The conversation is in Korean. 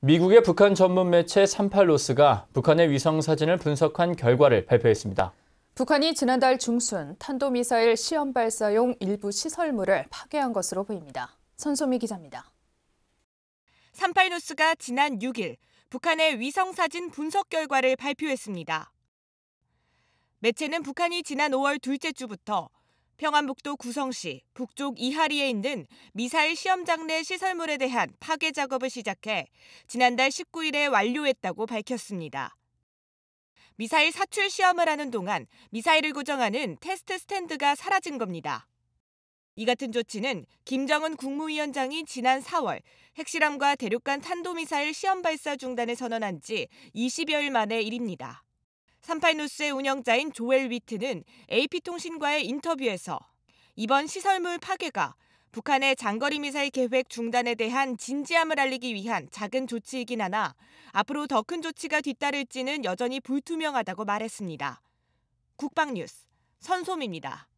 미국의 북한 전문 매체 38로스가 북한의 위성 사진을 분석한 결과를 발표했습니다. 북한이 지난달 중순 탄도미사일 시험 발사용 일부 시설물을 파괴한 것으로 보입니다. 선소미 기자입니다. 38로스가 지난 6일 북한의 위성 사진 분석 결과를 발표했습니다. 매체는 북한이 지난 5월 둘째 주부터 평안북도 구성시 북쪽 이하리에 있는 미사일 시험장 내 시설물에 대한 파괴 작업을 시작해 지난달 19일에 완료했다고 밝혔습니다. 미사일 사출 시험을 하는 동안 미사일을 고정하는 테스트 스탠드가 사라진 겁니다. 이 같은 조치는 김정은 국무위원장이 지난 4월 핵실험과 대륙간 탄도미사일 시험 발사 중단을 선언한 지 20여일 만의 일입니다. 38뉴스의 운영자인 조엘 위트는 AP통신과의 인터뷰에서 이번 시설물 파괴가 북한의 장거리 미사일 계획 중단에 대한 진지함을 알리기 위한 작은 조치이긴 하나 앞으로 더 큰 조치가 뒤따를지는 여전히 불투명하다고 말했습니다. 국방뉴스 선소미입니다.